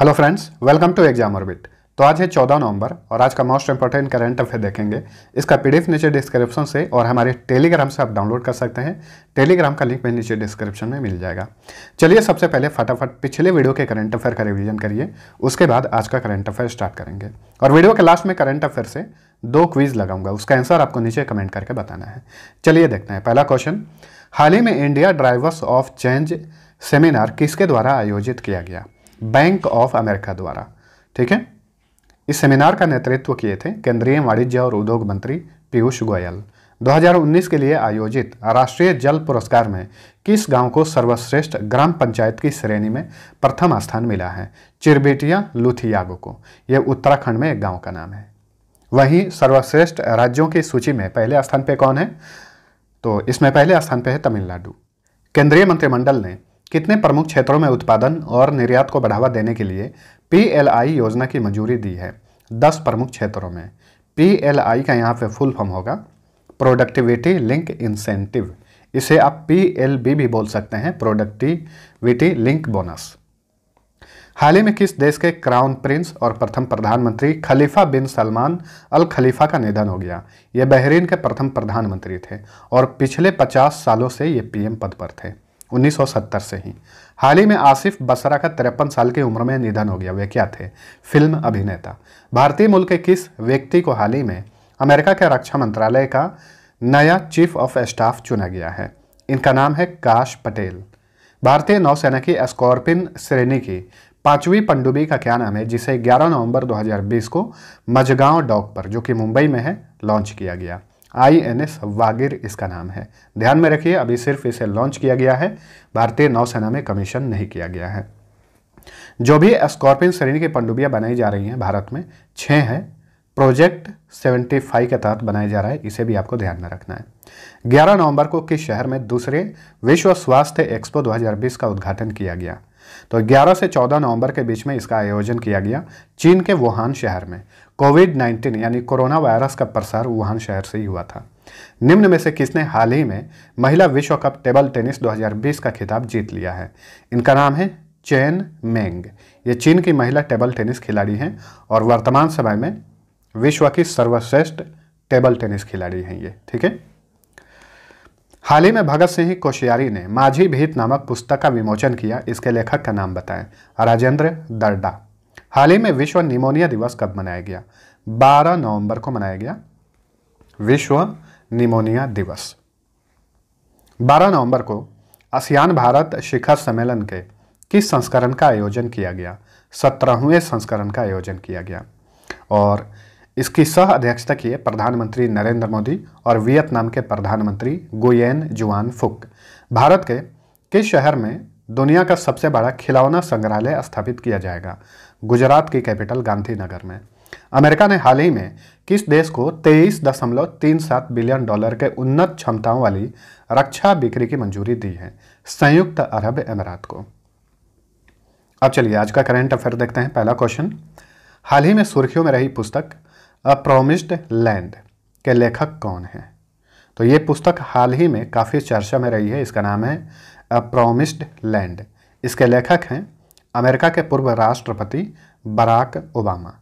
hello friends welcome to exam orbit तो आज है 14 नवंबर और आज का मोस्ट इंपॉर्टेंट करंट अफेयर देखेंगे इसका पीडीएफ नीचे डिस्क्रिप्शन से और हमारे टेलीग्राम से आप डाउनलोड कर सकते हैं टेलीग्राम का लिंक भी नीचे डिस्क्रिप्शन में मिल जाएगा चलिए सबसे पहले फटाफट पिछले वीडियो के करंट अफेयर का रिविजन करिए उसके बाद आज का करंट अफेयर स्टार्ट करेंगे और वीडियो के लास्ट में करंट अफेयर से दो क्वीज़ लगाऊंगा उसका आंसर आपको नीचे कमेंट करके बताना है चलिए देखते हैं पहला क्वेश्चन हाल ही में India drivers of change seminar किसके द्वारा आयोजित किया गया बैंक ऑफ अमेरिका द्वारा ठीक है इस सेमिनार का नेतृत्व किए थे केंद्रीय वाणिज्य और उद्योग मंत्री पीयूष गोयल 2019 के लिए आयोजित राष्ट्रीय जल पुरस्कार में किस गांव को सर्वश्रेष्ठ ग्राम पंचायत की श्रेणी में प्रथम स्थान मिला है चिरबेटिया लुथियागो को यह उत्तराखंड में एक गांव का नाम है वहीं सर्वश्रेष्ठ राज्यों की सूची में पहले स्थान पर कौन है तो इसमें पहले स्थान पर है तमिलनाडु केंद्रीय मंत्रिमंडल ने कितने प्रमुख क्षेत्रों में उत्पादन और निर्यात को बढ़ावा देने के लिए पीएलआई योजना की मंजूरी दी है दस प्रमुख क्षेत्रों में पीएलआई का यहाँ पे फुल फॉर्म होगा प्रोडक्टिविटी लिंक इंसेंटिव इसे आप पीएलबी भी बोल सकते हैं प्रोडक्टिविटी लिंक बोनस हाल ही में किस देश के क्राउन प्रिंस और प्रथम प्रधानमंत्री खलीफा बिन सलमान अल खलीफा का निधन हो गया ये बहरीन के प्रथम प्रधानमंत्री थे और पिछले 50 सालों से ये पीएम पद पर थे 1970 से ही हाल ही में आसिफ बसरा का तिरपन साल की उम्र में निधन हो गया वे क्या थे फिल्म अभिनेता भारतीय मूल के किस व्यक्ति को हाल ही में अमेरिका के रक्षा मंत्रालय का नया चीफ ऑफ स्टाफ चुना गया है इनका नाम है काश पटेल भारतीय नौसेना की स्कॉर्पिन श्रेणी की पांचवी पंडुबी का क्या नाम है जिसे 11 नवंबर 2020 को मजगांव डॉक पर जो कि मुंबई में है लॉन्च किया गया आई एन एस वागिर इसका नाम है ध्यान में रखिए अभी सिर्फ इसे लॉन्च किया गया है भारतीय नौसेना में कमीशन नहीं किया गया है जो भी स्कॉर्पियन श्रेणी की पंडुबियाँ बनाई जा रही हैं भारत में छः हैं प्रोजेक्ट 75 के तहत बनाया जा रहा है इसे भी आपको ध्यान में रखना है 11 नवंबर को किस शहर में दूसरे विश्व स्वास्थ्य एक्सपो 2020 का उद्घाटन किया गया तो 11 से 14 नवंबर के बीच में इसका आयोजन किया गया चीन के वुहान शहर में कोविड 19 यानी कोरोना वायरस का प्रसार वुहान शहर से ही हुआ था निम्न में से किसने हाल ही में महिला विश्व कप टेबल टेनिस 2020 का खिताब जीत लिया है इनका नाम है चेन मेंग ये चीन की महिला टेबल टेनिस खिलाड़ी हैं और वर्तमान समय में विश्व की सर्वश्रेष्ठ टेबल टेनिस खिलाड़ी हैं ये ठीक है हाल ही में भगत सिंह कोश्यारी ने माझी भीत नामक पुस्तक का विमोचन किया इसके लेखक का नाम बताएं राजेंद्र दर्डा हाल ही में विश्व निमोनिया दिवस कब मनाया गया 12 नवंबर को मनाया गया विश्व निमोनिया दिवस 12 नवंबर को आसियान भारत शिखर सम्मेलन के किस संस्करण का आयोजन किया गया सत्रहवें संस्करण का आयोजन किया गया और इसकी सह अध्यक्षता किए प्रधानमंत्री नरेंद्र मोदी और वियतनाम के प्रधानमंत्री गुयेन जुआन फुक भारत के किस शहर में दुनिया का सबसे बड़ा खिलौना संग्रहालय स्थापित किया जाएगा गुजरात की कैपिटल गांधीनगर में अमेरिका ने हाल ही में किस देश को तेईस दशमलव तीन सात बिलियन डॉलर के उन्नत क्षमताओं वाली रक्षा बिक्री की मंजूरी दी है संयुक्त अरब अमीरात को अब चलिए आज का करंट अफेयर देखते हैं पहला क्वेश्चन हाल ही में सुर्खियों में रही पुस्तक अ प्रोमिस्ड लैंड के लेखक कौन हैं तो ये पुस्तक हाल ही में काफ़ी चर्चा में रही है इसका नाम है अ प्रोमिस्ड लैंड इसके लेखक हैं अमेरिका के पूर्व राष्ट्रपति बराक ओबामा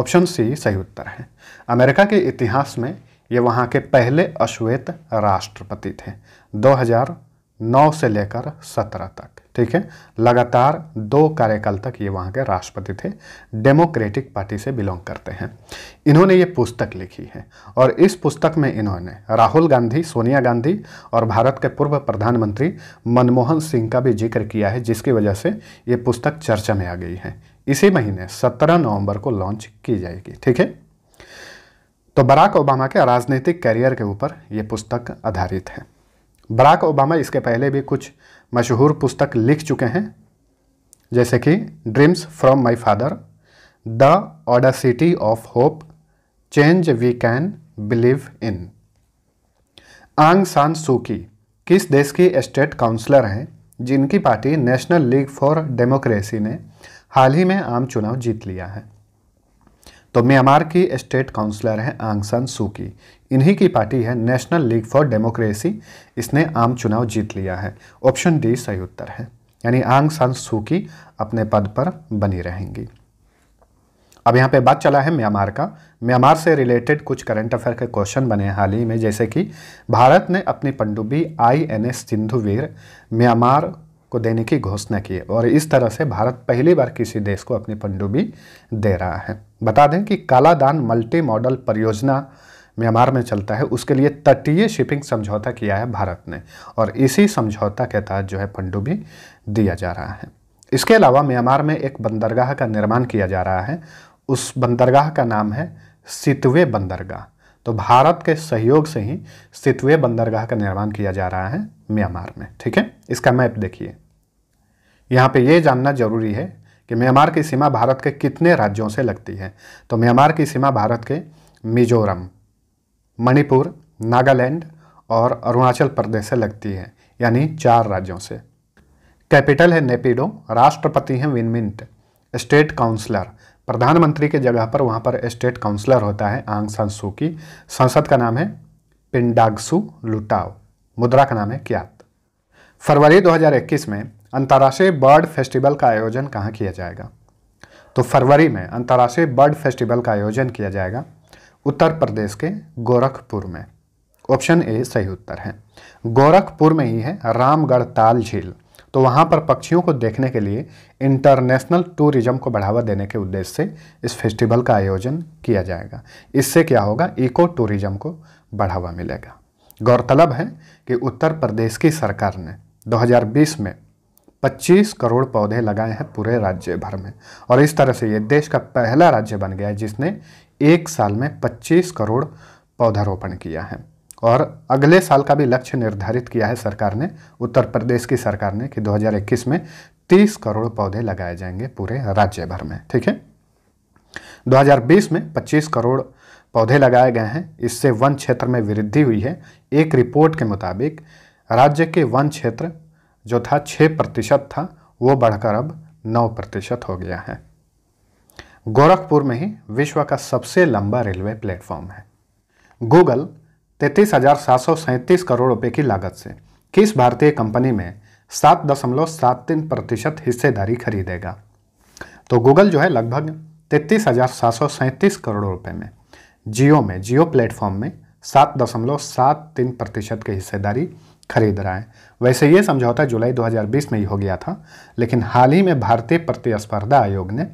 ऑप्शन सी सही उत्तर है अमेरिका के इतिहास में ये वहाँ के पहले अश्वेत राष्ट्रपति थे 2009 से लेकर 17 तक ठीक है लगातार दो कार्यकाल तक ये वहाँ के राष्ट्रपति थे डेमोक्रेटिक पार्टी से बिलोंग करते हैं इन्होंने ये पुस्तक लिखी है और इस पुस्तक में इन्होंने राहुल गांधी सोनिया गांधी और भारत के पूर्व प्रधानमंत्री मनमोहन सिंह का भी जिक्र किया है जिसकी वजह से ये पुस्तक चर्चा में आ गई है इसी महीने सत्रह नवम्बर को लॉन्च की जाएगी ठीक है तो बराक ओबामा के राजनीतिक कैरियर के ऊपर ये पुस्तक आधारित है बराक ओबामा इसके पहले भी कुछ मशहूर पुस्तक लिख चुके हैं जैसे कि dreams from my father the audacity of hope change we can believe in Aung San सूकी किस देश की स्टेट काउंसलर हैं जिनकी party National League for Democracy ने हाल ही में आम चुनाव जीत लिया है तो म्यांमार की स्टेट काउंसलर हैं आंगसान सू की इन्हीं की पार्टी है नेशनल लीग फॉर डेमोक्रेसी इसने आम चुनाव जीत लिया है ऑप्शन डी सही उत्तर है यानी आंग सान सू की अपने पद पर बनी रहेंगी अब यहाँ पे बात चला है म्यांमार का म्यांमार से रिलेटेड कुछ करंट अफेयर के क्वेश्चन बने हैं हाल ही में जैसे कि भारत ने अपनी पंडुबी I N S Sindhuvir Myanmar को देने की घोषणा की और इस तरह से भारत पहली बार किसी देश को अपनी पनडुब्बी दे रहा है बता दें कि कालादान मल्टी मॉडल परियोजना म्यांमार में चलता है उसके लिए तटीय शिपिंग समझौता किया है भारत ने और इसी समझौता के तहत जो है पनडुब्बी दिया जा रहा है इसके अलावा म्यांमार में एक बंदरगाह का निर्माण किया जा रहा है उस बंदरगाह का नाम है सितवे बंदरगाह तो भारत के सहयोग से ही सितवे बंदरगाह का निर्माण किया जा रहा है म्यांमार में ठीक है इसका मैप देखिए यहाँ पे ये जानना जरूरी है कि म्यांमार की सीमा भारत के कितने राज्यों से लगती है तो म्यांमार की सीमा भारत के मिजोरम मणिपुर नागालैंड और अरुणाचल प्रदेश से लगती है यानी चार राज्यों से कैपिटल है नेपिडो राष्ट्रपति हैं विनमिंट स्टेट काउंसलर प्रधानमंत्री के जगह पर वहाँ पर स्टेट काउंसलर होता है आंग सान सू की संसद का नाम है पिंडागसू लुटाओ मुद्रा का नाम है क्यात फरवरी 2021 में अंतर्राष्ट्रीय बर्ड फेस्टिवल का आयोजन कहाँ किया जाएगा तो फरवरी में अंतर्राष्ट्रीय बर्ड फेस्टिवल का आयोजन किया जाएगा उत्तर प्रदेश के गोरखपुर में ऑप्शन ए सही उत्तर है गोरखपुर में ही है रामगढ़ ताल झील तो वहाँ पर पक्षियों को देखने के लिए इंटरनेशनल टूरिज्म को बढ़ावा देने के उद्देश्य से इस फेस्टिवल का आयोजन किया जाएगा इससे क्या होगा इको टूरिज्म को बढ़ावा मिलेगा गौरतलब है कि उत्तर प्रदेश की सरकार ने 2020 में 25 करोड़ पौधे लगाए हैं पूरे राज्य भर में और इस तरह से ये देश का पहला राज्य बन गया है जिसने एक साल में 25 करोड़ पौधारोपण किया है और अगले साल का भी लक्ष्य निर्धारित किया है सरकार ने उत्तर प्रदेश की सरकार ने कि 2021 में 30 करोड़ पौधे लगाए जाएंगे पूरे राज्य भर में ठीक है 2020 में 25 करोड़ पौधे लगाए गए हैं इससे वन क्षेत्र में वृद्धि हुई है एक रिपोर्ट के मुताबिक राज्य के वन क्षेत्र जो था छः प्रतिशत था वो बढ़कर अब नौ प्रतिशत हो गया है गोरखपुर में ही विश्व का सबसे लंबा रेलवे प्लेटफॉर्म है गूगल तैतीस हज़ार सात सौ सैंतीस करोड़ रुपये की लागत से किस भारतीय कंपनी में सात दशमलव सात तीन प्रतिशत हिस्सेदारी खरीदेगा तो गूगल जो है लगभग तैतीस हज़ार सात सौ सैंतीस करोड़ रुपये में जियो में जियो प्लेटफॉर्म में सात दशमलव सात तीन प्रतिशत की हिस्सेदारी खरीद रहा है वैसे ये समझौता जुलाई 2020 में ही हो गया था लेकिन हाल ही में भारतीय प्रतिस्पर्धा आयोग ने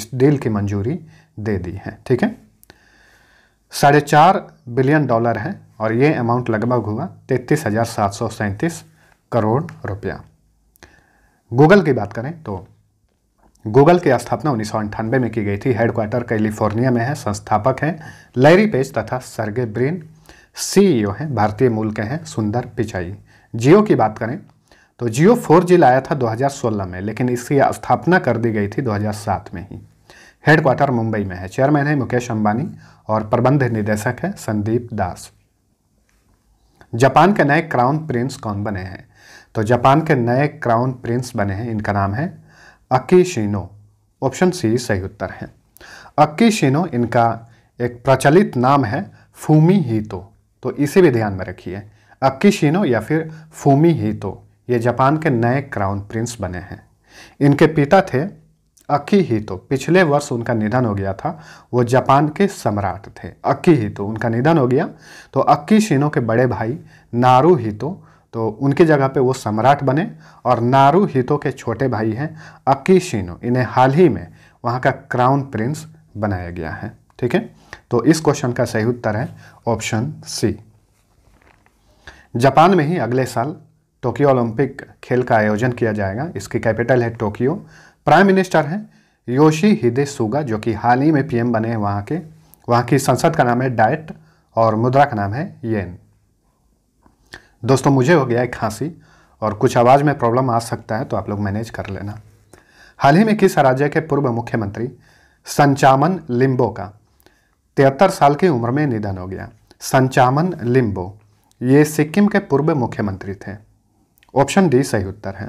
इस डील की मंजूरी दे दी है ठीक है साढ़े चार बिलियन डॉलर है और ये अमाउंट लगभग हुआ तैतीस हज़ार सात सौ सैंतीस करोड़ रुपया गूगल की बात करें तो गूगल की स्थापना उन्नीस सौ अंठानवे में की गई थी हेडक्वार्टर कैलिफोर्निया में है संस्थापक हैं लैरी पेज तथा सरगे ब्रिन सीईओ e हैं भारतीय मूल के हैं सुंदर पिचाई जियो की बात करें तो जियो फोर जी लाया था 2016 में लेकिन इसकी स्थापना कर दी गई थी 2007 में ही हेडक्वार्टर मुंबई में है चेयरमैन है मुकेश अंबानी और प्रबंध निदेशक है संदीप दास जापान के नए क्राउन प्रिंस कौन बने हैं तो जापान के नए क्राउन प्रिंस बने हैं इनका नाम है अकीशिनो ऑप्शन सी सही उत्तर है अकीशिनो इनका एक प्रचलित नाम है फूमी ही तो तो इसे भी ध्यान में रखिए अक्कीशिनो या फिर फूमी हीतो ये जापान के नए क्राउन प्रिंस बने हैं इनके पिता थे अक्की तो पिछले वर्ष उनका निधन हो गया था वो जापान के सम्राट थे अक्की तो उनका निधन हो गया तो अक्की शिनो के बड़े भाई नारू हीतो तो उनकी जगह पे वो सम्राट बने और नारू तो के छोटे भाई हैं अक्की शिनो इन्हें हाल ही में वहाँ का क्राउन प्रिंस बनाया गया है ठीक है तो इस क्वेश्चन का सही उत्तर है ऑप्शन सी जापान में ही अगले साल टोक्यो ओलंपिक खेल का आयोजन किया जाएगा इसकी कैपिटल है टोक्यो प्राइम मिनिस्टर हैं योशी हिदे सुगा जो कि हाल ही में पीएम बने हैं वहाँ के वहाँ की संसद का नाम है डाइट और मुद्रा का नाम है येन दोस्तों मुझे हो गया है खांसी और कुछ आवाज़ में प्रॉब्लम आ सकता है तो आप लोग मैनेज कर लेना हाल ही में किस राज्य के पूर्व मुख्यमंत्री संचामन लिम्बो का तिहत्तर साल की उम्र में निधन हो गया संचामन लिम्बो ये सिक्किम के पूर्व मुख्यमंत्री थे ऑप्शन डी सही उत्तर है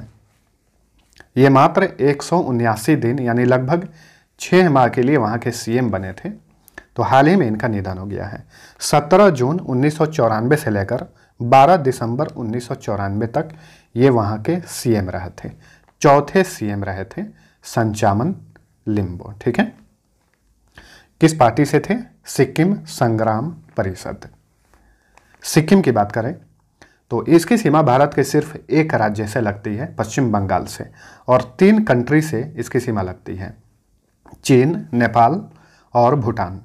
ये मात्र एक दिन यानी लगभग छः माह के लिए वहाँ के सीएम बने थे तो हाल ही में इनका निधन हो गया है 17 जून उन्नीस से लेकर 12 दिसंबर उन्नीस तक ये वहाँ के सीएम रहे थे चौथे सीएम रहे थे संचामन लिम्बो ठीक है किस पार्टी से थे सिक्किम संग्राम परिषद सिक्किम की बात करें तो इसकी सीमा भारत के सिर्फ एक राज्य से लगती है पश्चिम बंगाल से और तीन कंट्री से इसकी सीमा लगती है चीन नेपाल और भूटान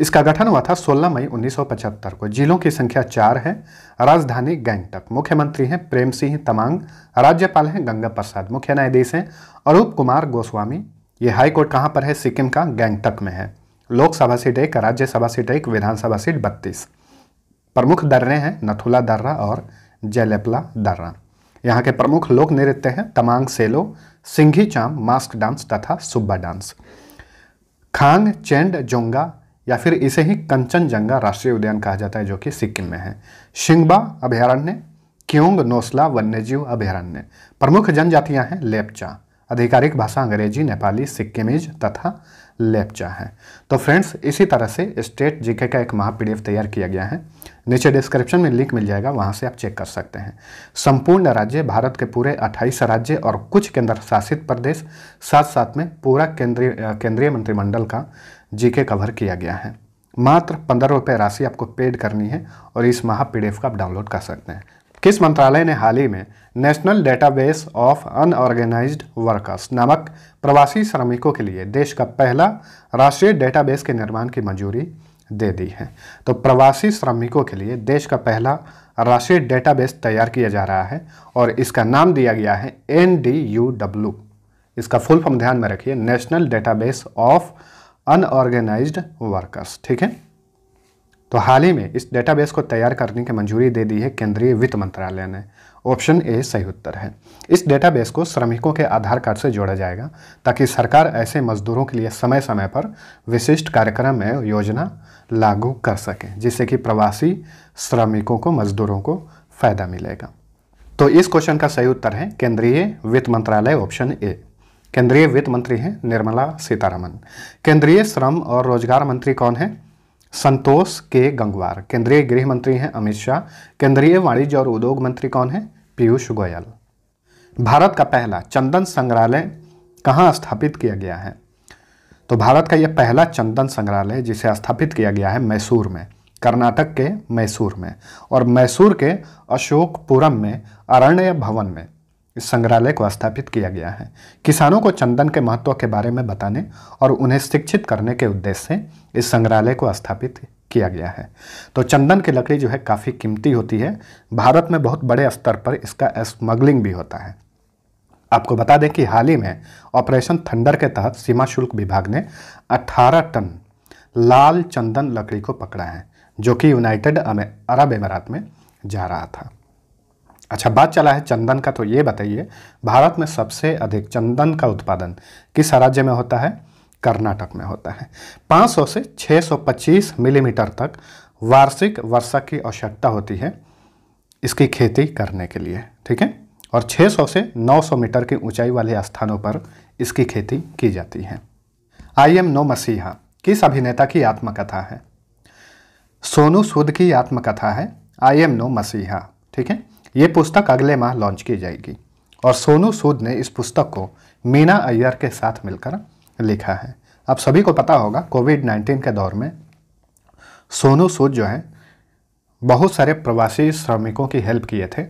इसका गठन हुआ था 16 मई 1975 को जिलों की संख्या चार है राजधानी गैंगटक मुख्यमंत्री हैं प्रेम सिंह तमांग राज्यपाल हैं गंगा प्रसाद मुख्य न्यायाधीश हैं अरूप कुमार गोस्वामी ये हाईकोर्ट कहाँ पर है सिक्किम का गैंगटक में है लोकसभा सीट एक राज्यसभा सीट एक विधानसभा सीट बत्तीस प्रमुख दर्रे हैं नथुला दर्रा और जयलेपला दर्रा यहाँ के प्रमुख लोक नृत्य हैं तमांग सेलो सिंघी चाम मास्क डांस तथा सुब्बा डांस खांग चेंड जोंगा या फिर इसे ही कंचनजंगा राष्ट्रीय उद्यान कहा जाता है जो कि सिक्किम में है शिंगबा अभयारण्य क्योंग नोसला वन्यजीव अभयारण्य प्रमुख जनजातियां हैं लेपचा आधिकारिक भाषा अंग्रेजी नेपाली सिक्किमीज तथा लेपचा है तो फ्रेंड्स इसी तरह से स्टेट जीके का एक महा पीडीएफ तैयार किया गया है नीचे डिस्क्रिप्शन में लिंक मिल जाएगा वहां से आप चेक कर सकते हैं संपूर्ण राज्य भारत के पूरे 28 राज्य और कुछ केंद्र शासित प्रदेश साथ साथ में पूरा केंद्रीय केंद्रीय मंत्रिमंडल का जीके कवर किया गया है मात्र पंद्रह रुपये राशि आपको पेड करनी है और इस महा पी का आप डाउनलोड कर सकते हैं किस मंत्रालय ने हाल ही में national database of unorganised workers नामक प्रवासी श्रमिकों के लिए देश का पहला राष्ट्रीय डेटाबेस के निर्माण की मंजूरी दे दी है तो प्रवासी श्रमिकों के लिए देश का पहला राष्ट्रीय डेटाबेस तैयार किया जा रहा है और इसका नाम दिया गया है एन डी यू डब्ल्यू इसका फुल फॉर्म ध्यान में रखिए national database of unorganised workers ठीक है तो हाल ही में इस डेटाबेस को तैयार करने की मंजूरी दे दी है केंद्रीय वित्त मंत्रालय ने ऑप्शन ए सही उत्तर है इस डेटाबेस को श्रमिकों के आधार कार्ड से जोड़ा जाएगा ताकि सरकार ऐसे मजदूरों के लिए समय समय पर विशिष्ट कार्यक्रम में योजना लागू कर सके जिससे कि प्रवासी श्रमिकों को मजदूरों को फायदा मिलेगा तो इस क्वेश्चन का सही उत्तर है केंद्रीय वित्त मंत्रालय ऑप्शन ए केंद्रीय वित्त मंत्री हैं निर्मला सीतारमन केंद्रीय श्रम और रोजगार मंत्री कौन है संतोष के गंगवार केंद्रीय गृह मंत्री हैं अमित शाह केंद्रीय वाणिज्य और उद्योग मंत्री कौन है पीयूष गोयल भारत का पहला चंदन संग्रहालय कहाँ स्थापित किया गया है तो भारत का यह पहला चंदन संग्रहालय जिसे स्थापित किया गया है मैसूर में कर्नाटक के मैसूर में और मैसूर के अशोकपुरम में अरण्य भवन में इस संग्रहालय को स्थापित किया गया है किसानों को चंदन के महत्व के बारे में बताने और उन्हें शिक्षित करने के उद्देश्य से इस संग्रहालय को स्थापित किया गया है तो चंदन की लकड़ी जो है काफ़ी कीमती होती है भारत में बहुत बड़े स्तर पर इसका स्मगलिंग भी होता है आपको बता दें कि हाल ही में ऑपरेशन थंडर के तहत सीमा शुल्क विभाग ने 18 टन लाल चंदन लकड़ी को पकड़ा है जो कि यूनाइटेड अरब अमीरात में जा रहा था अच्छा बात चला है चंदन का तो ये बताइए भारत में सबसे अधिक चंदन का उत्पादन किस राज्य में होता है कर्नाटक में होता है 500 से 625 मिलीमीटर तक वार्षिक वर्षा की आवश्यकता होती है इसकी खेती करने के लिए ठीक है और 600 से 900 मीटर की ऊंचाई वाले स्थानों पर इसकी खेती की जाती है आई एम नो मसीहा किस अभिनेता की आत्मकथा है सोनू सूद की आत्मकथा है आई एम नो मसीहा ठीक है ये पुस्तक अगले माह लॉन्च की जाएगी और सोनू सूद ने इस पुस्तक को मीना अय्यर के साथ मिलकर लिखा है आप सभी को पता होगा कोविड नाइन्टीन के दौर में सोनू सूद जो है बहुत सारे प्रवासी श्रमिकों की हेल्प किए थे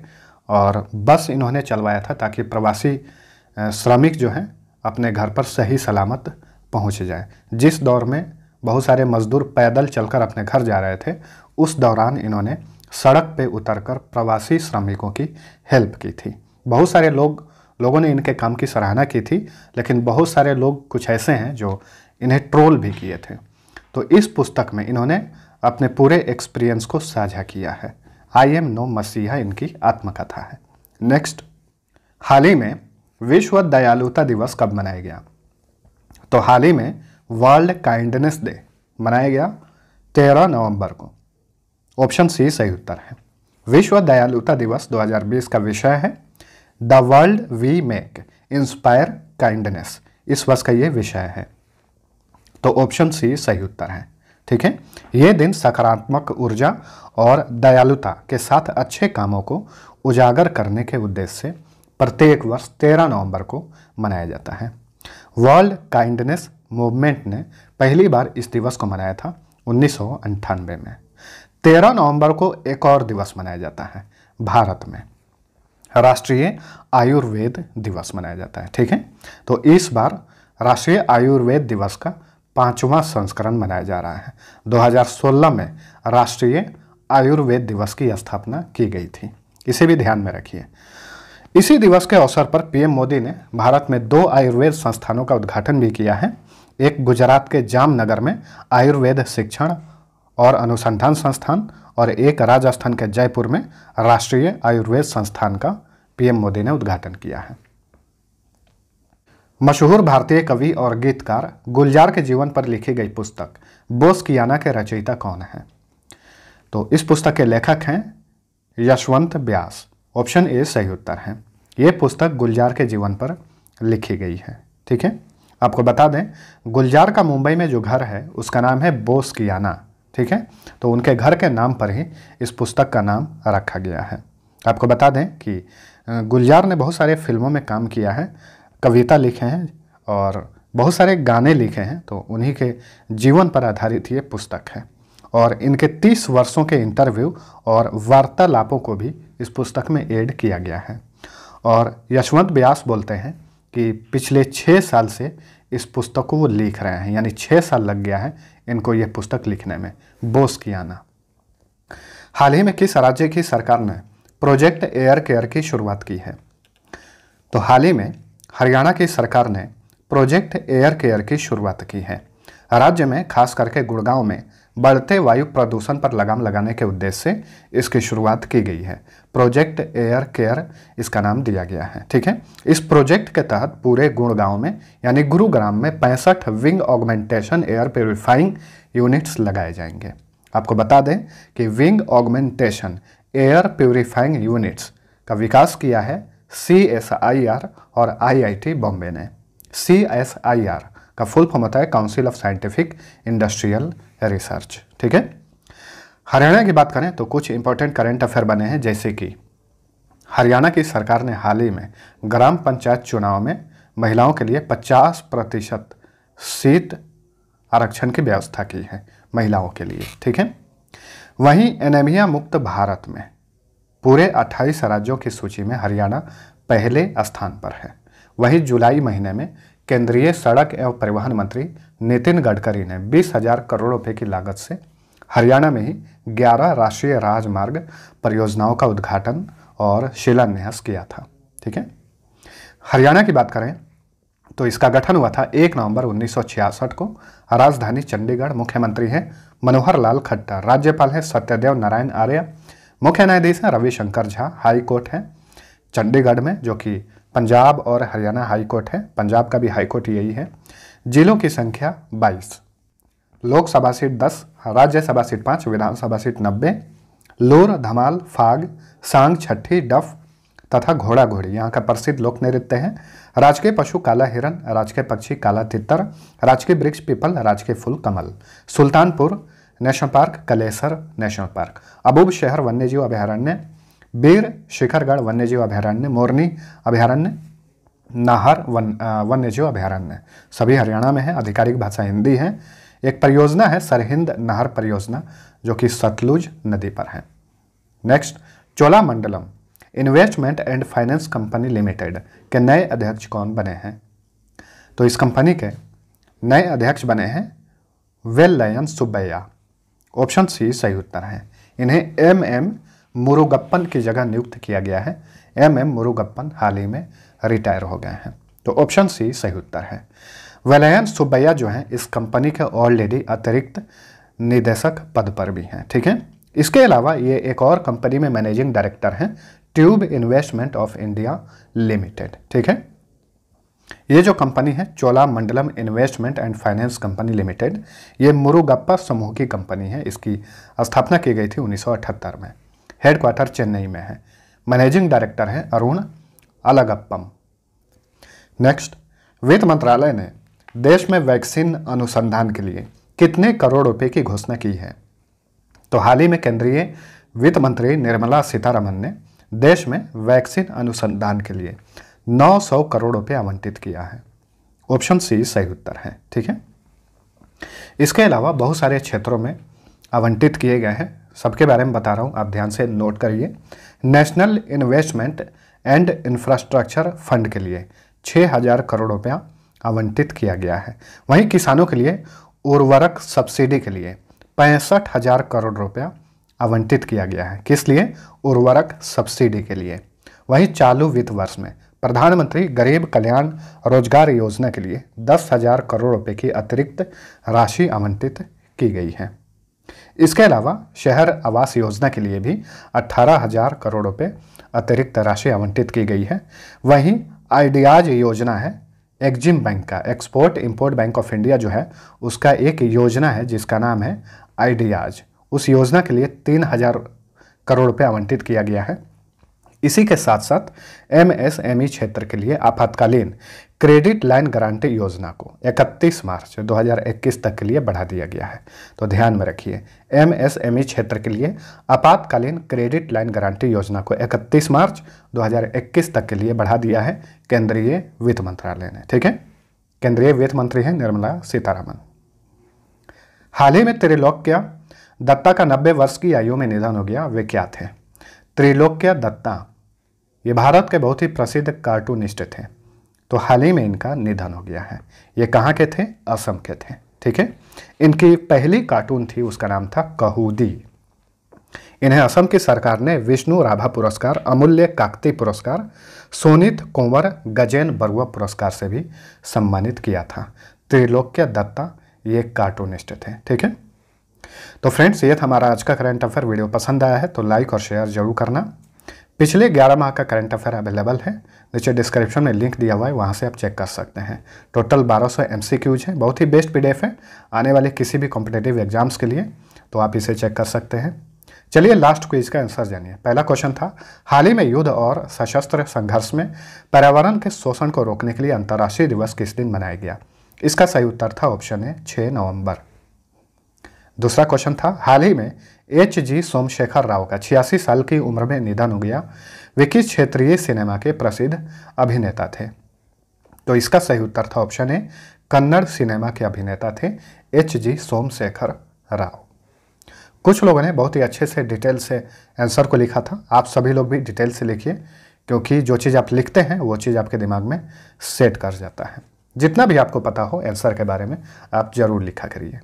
और बस इन्होंने चलवाया था ताकि प्रवासी श्रमिक जो हैं अपने घर पर सही सलामत पहुंच जाए जिस दौर में बहुत सारे मज़दूर पैदल चलकर अपने घर जा रहे थे उस दौरान इन्होंने सड़क पे उतरकर प्रवासी श्रमिकों की हेल्प की थी बहुत सारे लोग लोगों ने इनके काम की सराहना की थी लेकिन बहुत सारे लोग कुछ ऐसे हैं जो इन्हें ट्रोल भी किए थे तो इस पुस्तक में इन्होंने अपने पूरे एक्सपीरियंस को साझा किया है आई एम नो मसीहा इनकी आत्मकथा है नेक्स्ट हाल ही में विश्व दयालुता दिवस कब मनाया गया तो हाल ही में वर्ल्ड काइंडनेस डे मनाया गया तेरह नवंबर को ऑप्शन सी सही उत्तर है विश्व दयालुता दिवस 2020 का विषय है the world we make inspire kindness इस वर्ष का ये विषय है तो ऑप्शन सी सही उत्तर है ठीक है ये दिन सकारात्मक ऊर्जा और दयालुता के साथ अच्छे कामों को उजागर करने के उद्देश्य से प्रत्येक वर्ष 13 नवंबर को मनाया जाता है वर्ल्ड काइंडनेस मूवमेंट ने पहली बार इस दिवस को मनाया था उन्नीस में तेरह नवंबर को एक और दिवस मनाया जाता है भारत में राष्ट्रीय आयुर्वेद दिवस मनाया जाता है ठीक है तो इस बार राष्ट्रीय आयुर्वेद दिवस का पांचवा संस्करण मनाया जा रहा है 2016 में राष्ट्रीय आयुर्वेद दिवस की स्थापना की गई थी इसे भी ध्यान में रखिए इसी दिवस के अवसर पर पीएम मोदी ने भारत में दो आयुर्वेद संस्थानों का उद्घाटन भी किया है एक गुजरात के जामनगर में आयुर्वेद शिक्षण और अनुसंधान संस्थान और एक राजस्थान के जयपुर में राष्ट्रीय आयुर्वेद संस्थान का पीएम मोदी ने उद्घाटन किया है मशहूर भारतीय कवि और गीतकार गुलजार के जीवन पर लिखी गई पुस्तक बोस कियाना के रचयिता कौन है तो इस पुस्तक के लेखक हैं यशवंत ब्यास ऑप्शन ए सही उत्तर है ये पुस्तक गुलजार के जीवन पर लिखी गई है ठीक है आपको बता दें गुलजार का मुंबई में जो घर है उसका नाम है बोस कियाना ठीक है तो उनके घर के नाम पर ही इस पुस्तक का नाम रखा गया है आपको बता दें कि गुलजार ने बहुत सारे फिल्मों में काम किया है कविता लिखे हैं और बहुत सारे गाने लिखे हैं तो उन्हीं के जीवन पर आधारित ये पुस्तक है और इनके तीस वर्षों के इंटरव्यू और वार्तालापों को भी इस पुस्तक में ऐड किया गया है और यशवंत व्यास बोलते हैं कि पिछले छः साल से इस पुस्तक को वो लिख रहे हैं यानी छः साल लग गया है इनको ये पुस्तक लिखने में बोस की आना हाल ही में किस राज्य की सरकार ने प्रोजेक्ट एयर केयर की शुरुआत की है तो हाल ही में हरियाणा की सरकार ने प्रोजेक्ट एयर केयर की शुरुआत की है राज्य में खास करके गुड़गांव में बढ़ते वायु प्रदूषण पर लगाम लगाने के उद्देश्य से इसकी शुरुआत की गई है प्रोजेक्ट एयर केयर इसका नाम दिया गया है ठीक है इस प्रोजेक्ट के तहत पूरे गुड़गांव में यानी गुरुग्राम में पैंसठ wing augmentation air purifying units लगाए जाएंगे आपको बता दें कि wing augmentation air purifying units का विकास किया है सी एस आई आर और आई आई टी बॉम्बे ने सी एस आई आर का फुल फॉर्म होता है council of scientific industrial research ठीक है हरियाणा की बात करें तो कुछ इंपॉर्टेंट करेंट अफेयर बने हैं जैसे कि हरियाणा की सरकार ने हाल ही में ग्राम पंचायत चुनाव में महिलाओं के लिए 50 प्रतिशत सीट आरक्षण की व्यवस्था की है महिलाओं के लिए ठीक है वहीं एनेमिया मुक्त भारत में पूरे 28 राज्यों की सूची में हरियाणा पहले स्थान पर है वहीं जुलाई महीने में केंद्रीय सड़क एवं परिवहन मंत्री नितिन गडकरी ने बीस हजार करोड़ रुपये की लागत से हरियाणा में ही 11 राष्ट्रीय राजमार्ग परियोजनाओं का उद्घाटन और शिलान्यास किया था ठीक है हरियाणा की बात करें तो इसका गठन हुआ था 1 नवंबर 1966 को राजधानी चंडीगढ़ मुख्यमंत्री हैं मनोहर लाल खट्टर राज्यपाल हैं सत्यदेव नारायण आर्य मुख्य न्यायाधीश हैं रविशंकर झा हाईकोर्ट है हैं चंडीगढ़ में जो कि पंजाब और हरियाणा हाईकोर्ट है पंजाब का भी हाईकोर्ट यही है जिलों की संख्या 22 Lok Sabha seat 10 Rajya Sabha seat 5 Vidhan Sabha seat 90 लोर धमाल फाग सांग छठी डफ तथा घोड़ा घोड़ी यहाँ का प्रसिद्ध लोक नृत्य है राजकीय पशु काला हिरन राजकीय पक्षी काला तितर राजकीय वृक्ष पीपल राजकीय फूल कमल Sultanpur national park Kalesar national park Abub Shahar वन्यजीव अभयारण्य बीर शिखरगढ़ वन्यजीव अभ्यारण्य मोरनी अभ्यारण्य नाहर वन वन्यजीव अभ्यारण्य सभी हरियाणा में है आधिकारिक भाषा हिंदी है एक परियोजना है सरहिंद नहर परियोजना जो कि सतलुज नदी पर है next Cholamandalam investment and finance company limited के नए अध्यक्ष कौन बने हैं तो इस कंपनी के नए अध्यक्ष बने हैं Vellayan Subbiah option C सही उत्तर है इन्हें एम एम मुरुगप्पन की जगह नियुक्त किया गया है एम एम मुरुगप्पन हाल ही में रिटायर हो गए हैं तो ऑप्शन सी सही उत्तर है वलयन सुब्बैया जो हैं इस कंपनी के ऑलरेडी अतिरिक्त निदेशक पद पर भी हैं ठीक है इसके अलावा ये एक और कंपनी में मैनेजिंग डायरेक्टर हैं tube investment of India limited ठीक है ये जो कंपनी है Cholamandalam investment and finance company limited ये मुरुगप्पा समूह की कंपनी है इसकी स्थापना की गई थी 1978 में हेडक्वार्टर चेन्नई में है मैनेजिंग डायरेक्टर हैं अरुण अलगप्पम नेक्स्ट वित्त मंत्रालय ने देश में वैक्सीन अनुसंधान के लिए कितने करोड़ रुपए की घोषणा की है तो हाल ही में केंद्रीय वित्त मंत्री निर्मला सीतारमन ने देश में वैक्सीन अनुसंधान के लिए 900 करोड़ रुपये आवंटित किया है ऑप्शन सी सही उत्तर है ठीक है इसके अलावा बहुत सारे क्षेत्रों में आवंटित किए गए हैं सबके बारे में बता रहा हूँ आप ध्यान से नोट करिए national investment and infrastructure fund के लिए छः हज़ार करोड़ रुपया आवंटित किया गया है वहीं किसानों के लिए उर्वरक सब्सिडी के लिए पैंसठ हज़ार करोड़ रुपया आवंटित किया गया है किस लिए उर्वरक सब्सिडी के लिए वहीं चालू वित्त वर्ष में प्रधानमंत्री गरीब कल्याण रोजगार योजना के लिए दस हज़ार करोड़ रुपये की अतिरिक्त राशि आवंटित की गई है इसके अलावा शहर आवास योजना के लिए भी अट्ठारह हजार करोड़ रुपये अतिरिक्त राशि आवंटित की गई है वहीं आइडियाज योजना है एक्जिम बैंक का export import bank of India जो है उसका एक योजना है जिसका नाम है आइडियाज उस योजना के लिए तीन हजार करोड़ रुपये आवंटित किया गया है इसी के साथ साथ एमएसएमई क्षेत्र के लिए आपातकालीन क्रेडिट लाइन गारंटी योजना को 31 मार्च 2021 तक के लिए बढ़ा दिया गया है तो ध्यान में रखिए एमएसएमई क्षेत्र के लिए आपातकालीन क्रेडिट लाइन गारंटी योजना को 31 मार्च 2021 तक के लिए बढ़ा दिया है केंद्रीय वित्त मंत्रालय ने ठीक है केंद्रीय वित्त मंत्री हैं निर्मला सीतारामन हाल ही में त्रिलोक्य दत्ता का नब्बे वर्ष की आयु में निधन हो गया वे क्या थे त्रिलोक्य दत्ता ये भारत के बहुत ही प्रसिद्ध कार्टूनिस्ट थे तो हाल ही में इनका निधन हो गया है ये कहाँ के थे असम के थे ठीक है इनकी पहली कार्टून थी उसका नाम था कहूदी इन्हें असम की सरकार ने विष्णु राभा पुरस्कार अमूल्य काकती पुरस्कार सोनित कुंवर गजेन बरुआ पुरस्कार से भी सम्मानित किया था त्रिलोक्य दत्ता ये कार्टूनिस्ट थे ठीक है तो फ्रेंड्स ये था हमारा आज का करंट अफेयर वीडियो पसंद आया है तो लाइक और शेयर जरूर करना पिछले 11 माह का करंट अफेयर अवेलेबल है नीचे डिस्क्रिप्शन में लिंक दिया हुआ है वहाँ से आप चेक कर सकते हैं टोटल 1200 सौ एम हैं बहुत ही बेस्ट पीडीएफ है आने वाले किसी भी कॉम्पिटेटिव एग्जाम्स के लिए तो आप इसे चेक कर सकते हैं चलिए लास्ट क्विज का आंसर जानिए पहला क्वेश्चन था हाल ही में युद्ध और सशस्त्र संघर्ष में पर्यावरण के शोषण को रोकने के लिए अंतर्राष्ट्रीय दिवस किस दिन मनाया गया इसका सही उत्तर था ऑप्शन है छः नवम्बर दूसरा क्वेश्चन था हाल ही में एच जी सोमशेखर राव का छियासी साल की उम्र में निधन हो गया वे किस क्षेत्रीय सिनेमा के प्रसिद्ध अभिनेता थे तो इसका सही उत्तर था ऑप्शन ए कन्नड़ सिनेमा के अभिनेता थे एच जी सोमशेखर राव कुछ लोगों ने बहुत ही अच्छे से डिटेल से आंसर को लिखा था आप सभी लोग भी डिटेल से लिखिए क्योंकि जो चीज़ आप लिखते हैं वो चीज़ आपके दिमाग में सेट कर जाता है जितना भी आपको पता हो आंसर के बारे में आप ज़रूर लिखा करिए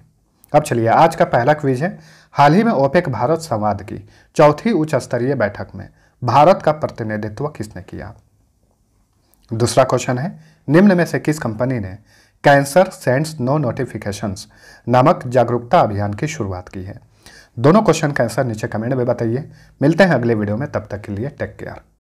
अब चलिए आज का पहला क्विज है हाल ही में ओपेक भारत संवाद की चौथी उच्च स्तरीय बैठक में भारत का प्रतिनिधित्व किसने किया दूसरा क्वेश्चन है निम्न में से किस कंपनी ने कैंसर सेंड्स नो नोटिफिकेशंस नामक जागरूकता अभियान की शुरुआत की है दोनों क्वेश्चन का आंसर नीचे कमेंट में बताइए मिलते हैं अगले वीडियो में तब तक के लिए टेक केयर